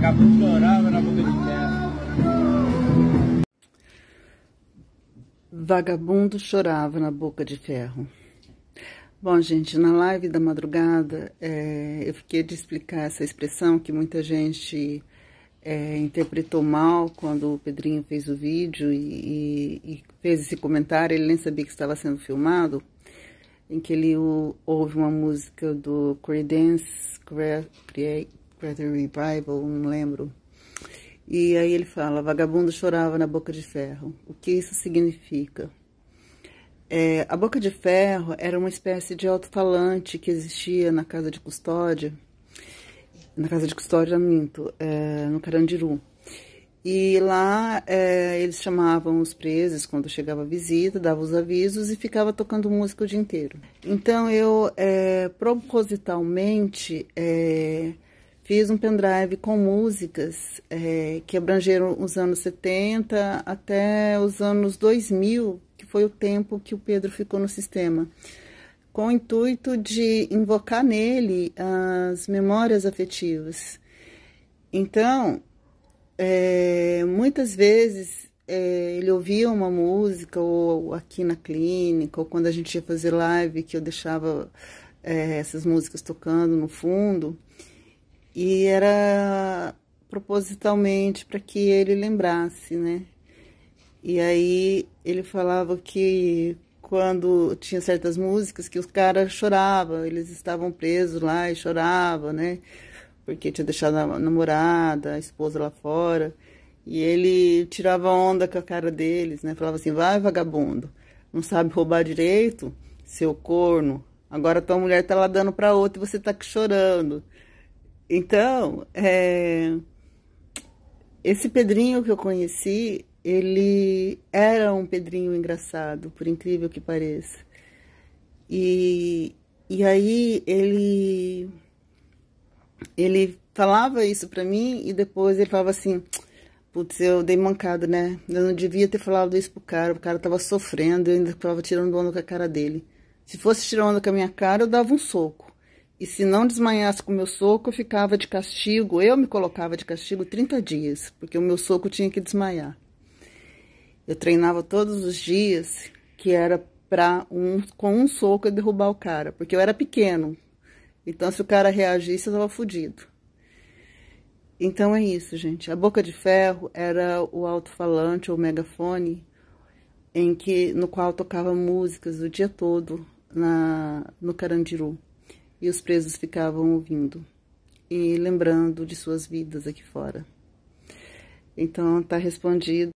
Vagabundo chorava na boca de ferro. Vagabundo chorava na boca de ferro. Bom, gente, na live da madrugada é, eu fiquei de explicar essa expressão que muita gente é, interpretou mal quando o Pedrinho fez o vídeo e, e, fez esse comentário. Ele nem sabia que estava sendo filmado, em que ele ouve uma música do Creedence Cre Greater Bible, não lembro. E aí ele fala, vagabundo chorava na boca de ferro. O que isso significa? É, a boca de ferro era uma espécie de alto-falante que existia na casa de custódia, na casa de custódia Minto, é, no Carandiru. E lá é, eles chamavam os presos quando chegava a visita, davam os avisos e ficava tocando música o dia inteiro. Então eu é, propositalmente é, Fiz um pendrive com músicas é, que abrangeram os anos 70 até os anos 2000, que foi o tempo que o Pedro ficou no sistema, com o intuito de invocar nele as memórias afetivas. Então, é, muitas vezes é, ele ouvia uma música, ou aqui na clínica, ou quando a gente ia fazer live, que eu deixava é, essas músicas tocando no fundo e era propositalmente para que ele lembrasse, né? E aí ele falava que quando tinha certas músicas que os caras choravam, eles estavam presos lá e choravam, né? Porque tinha deixado a namorada, a esposa lá fora. E ele tirava onda com a cara deles, né? Falava assim: vai, vagabundo, não sabe roubar direito, seu corno. Agora tua mulher tá lá dando pra outra e você tá chorando. Então, é, esse Pedrinho que eu conheci, ele era um Pedrinho engraçado, por incrível que pareça. E, e aí ele ele falava isso para mim e depois ele falava assim: Putz, eu dei mancada, né? Eu não devia ter falado isso pro cara, o cara tava sofrendo, eu ainda tava tirando onda com a cara dele. Se fosse tirando onda com a minha cara, eu dava um soco. E se não desmanhasse com o meu soco, eu ficava de castigo, eu me colocava de castigo 30 dias, porque o meu soco tinha que desmaiar. Eu treinava todos os dias, que era para um com um soco eu derrubar o cara, porque eu era pequeno. Então se o cara reagisse, eu estava fodido. Então é isso, gente. A boca de ferro era o alto-falante ou megafone em que no qual tocava músicas o dia todo na no Carandiru e os presos ficavam ouvindo e lembrando de suas vidas aqui fora. Então, está respondido